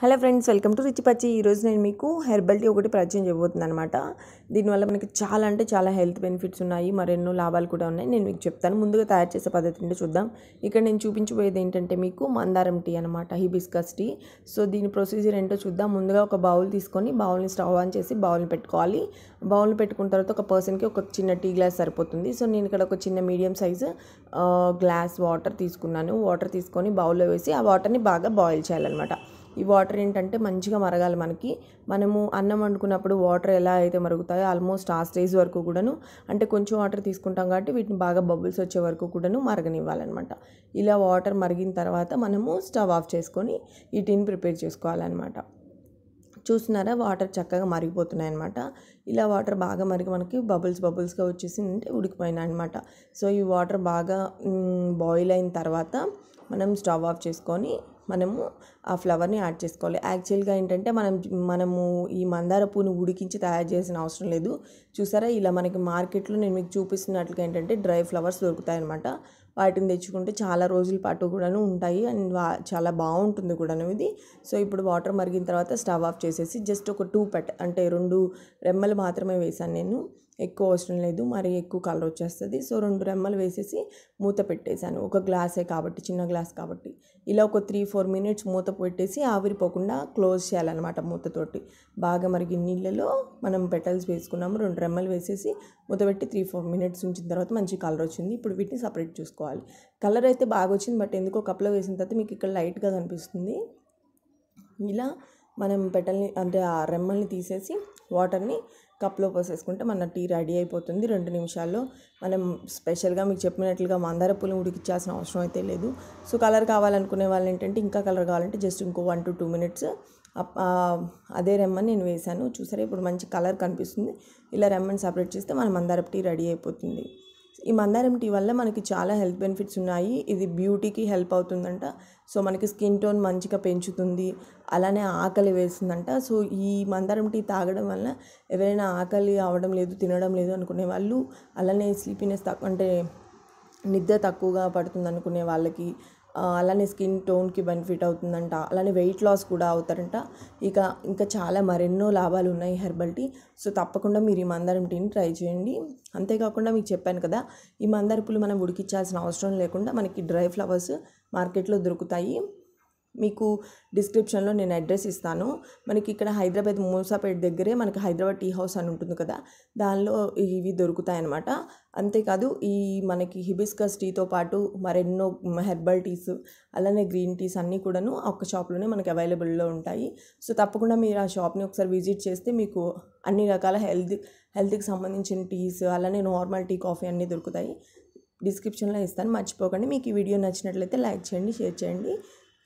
hello friends welcome to రిచి పచ్చి ఈరోజు నేను మీకు హెర్బల్ టీ ఒకటి పరిచయం చేయబోతుంది అనమాట దీనివల్ల మనకి చాలా అంటే చాలా హెల్త్ బెనిఫిట్స్ ఉన్నాయి మరెన్నో లాభాలు కూడా ఉన్నాయి నేను మీకు చెప్తాను ముందుగా తయారు చేసే పద్ధతి ఉంటే చూద్దాం ఇక్కడ నేను చూపించబోయేది ఏంటంటే మీకు మందారం టీ అనమాట హిబిస్కస్ టీ సో దీని ప్రొసీజర్ ఏంటో చూద్దాం ముందుగా ఒక బౌల్ తీసుకొని బౌల్ని స్టవ్ ఆన్ చేసి బౌల్ని పెట్టుకోవాలి బౌల్ని పెట్టుకున్న తర్వాత ఒక పర్సన్కి ఒక చిన్న టీ గ్లాస్ సరిపోతుంది సో నేను ఇక్కడ ఒక చిన్న మీడియం సైజు గ్లాస్ వాటర్ తీసుకున్నాను వాటర్ తీసుకొని బౌల్లో వేసి ఆ వాటర్ని బాగా బాయిల్ చేయాలన్నమాట ఈ వాటర్ ఏంటంటే మంచిగా మరగాలి మనకి మనము అన్నం వండుకున్నప్పుడు వాటర్ ఎలా అయితే మరుగుతాయో ఆల్మోస్ట్ ఆ స్టేజ్ వరకు కూడాను అంటే కొంచెం వాటర్ తీసుకుంటాం కాబట్టి వీటిని బాగా బబుల్స్ వచ్చే వరకు కూడాను మరగనివ్వాలన్నమాట ఇలా వాటర్ మరిగిన తర్వాత మనము స్టవ్ ఆఫ్ చేసుకొని ఈ టీని ప్రిపేర్ చేసుకోవాలన్నమాట చూస్తున్నారా వాటర్ చక్కగా మరిగిపోతున్నాయి అనమాట ఇలా వాటర్ బాగా మరిగి మనకి బబుల్స్ బబుల్స్గా వచ్చేసింది అంటే ఉడికిపోయినాయి అనమాట సో ఈ వాటర్ బాగా బాయిల్ అయిన తర్వాత మనం స్టవ్ ఆఫ్ చేసుకొని మనము ఆ ఫ్లవర్ని యాడ్ చేసుకోవాలి యాక్చువల్గా ఏంటంటే మనం మనము ఈ మందార పూని ఉడికించి తయారు చేసిన అవసరం లేదు చూసారా ఇలా మనకి మార్కెట్లో నేను మీకు చూపిస్తున్నట్లుగా ఏంటంటే డ్రై ఫ్లవర్స్ దొరుకుతాయి అనమాట వాటిని తెచ్చుకుంటే చాలా రోజుల పాటు కూడాను ఉంటాయి అండ్ చాలా బాగుంటుంది కూడాను ఇది సో ఇప్పుడు వాటర్ మరిగిన తర్వాత స్టవ్ ఆఫ్ చేసేసి జస్ట్ ఒక టూ పెట్ అంటే రెండు రెమ్మలు మాత్రమే వేశాను నేను ఎక్కువ అవసరం లేదు మరి ఎక్కువ కలర్ వచ్చేస్తుంది సో రెండు రెమ్మలు వేసేసి మూత పెట్టేశాను ఒక గ్లాసే కాబట్టి చిన్న గ్లాస్ కాబట్టి ఇలా ఒక త్రీ ఫోర్ మినిట్స్ మూత పెట్టేసి ఆవిరిపోకుండా క్లోజ్ చేయాలన్నమాట మూతతోటి బాగా మరిగి నీళ్ళలో మనం పెటల్స్ వేసుకున్నాము రెండు రెమ్మలు వేసేసి మూత పెట్టి త్రీ ఫోర్ మినిట్స్ ఉంచిన తర్వాత మంచి కలర్ వచ్చింది ఇప్పుడు వీటిని సపరేట్ చూసుకోవాలి వేసుకోవాలి కలర్ అయితే బాగా వచ్చింది బట్ ఎందుకో కప్లో వేసిన తర్వాత మీకు ఇక్కడ లైట్గా కనిపిస్తుంది ఇలా మనం పెట్టల్ని అంటే ఆ రెమ్మల్ని తీసేసి వాటర్ని కప్లో పోసేసుకుంటే మన టీ రెడీ అయిపోతుంది రెండు నిమిషాల్లో మనం స్పెషల్గా మీకు చెప్పినట్లుగా మందార పూలు ఉడికిచ్చాల్సిన అవసరం అయితే లేదు సో కలర్ కావాలనుకునే వాళ్ళు ఏంటంటే ఇంకా కలర్ కావాలంటే జస్ట్ ఇంకో వన్ టు టూ మినిట్స్ అదే రెమ్మని నేను వేశాను చూసారా ఇప్పుడు మంచి కలర్ కనిపిస్తుంది ఇలా రెమ్మని సపరేట్ చేస్తే మన మందార టీ రెడీ అయిపోతుంది ఈ మందారం టీ వల్ల మనకి చాలా హెల్త్ బెనిఫిట్స్ ఉన్నాయి ఇది బ్యూటీకి హెల్ప్ అవుతుందంట సో మనకి స్కిన్ టోన్ మంచిగా పెంచుతుంది అలానే ఆకలి వేస్తుందంట సో ఈ మందారం టీ తాగడం వల్ల ఎవరైనా ఆకలి అవడం లేదు తినడం లేదు అనుకునే వాళ్ళు అలానే స్లీపీనెస్ తక్కువ అంటే నిద్ర తక్కువగా పడుతుంది అనుకునే వాళ్ళకి అలానే స్కిన్ టోన్కి బెనిఫిట్ అవుతుందంట అలానే వెయిట్ లాస్ కూడా అవుతారంట ఇక ఇంకా చాలా మరెన్నో లాభాలు ఉన్నాయి హెర్బల్ టీ సో తప్పకుండా మీరు ఈ మందారం టీని ట్రై చేయండి అంతేకాకుండా మీకు చెప్పాను కదా ఈ మందార పూలు మనం ఉడికించాల్సిన అవసరం లేకుండా మనకి డ్రై ఫ్లవర్స్ మార్కెట్లో దొరుకుతాయి మీకు డిస్క్రిప్షన్లో నేను అడ్రస్ ఇస్తాను మనకి ఇక్కడ హైదరాబాద్ మూసాపేట దగ్గరే మనకి హైదరాబాద్ టీ హౌస్ అని ఉంటుంది కదా దానిలో ఇవి దొరుకుతాయి అనమాట అంతేకాదు ఈ మనకి హిబిస్కస్ టీతో పాటు మరెన్నో హెర్బల్ టీస్ అలానే గ్రీన్ టీస్ అన్నీ కూడాను ఒక షాప్లోనే మనకి అవైలబుల్లో ఉంటాయి సో తప్పకుండా మీరు ఆ షాప్ని ఒకసారి విజిట్ చేస్తే మీకు అన్ని రకాల హెల్త్ హెల్త్కి సంబంధించిన టీస్ అలానే నార్మల్ టీ కాఫీ అన్నీ దొరుకుతాయి డిస్క్రిప్షన్లో ఇస్తాను మర్చిపోకండి మీకు ఈ వీడియో నచ్చినట్లయితే లైక్ చేయండి షేర్ చేయండి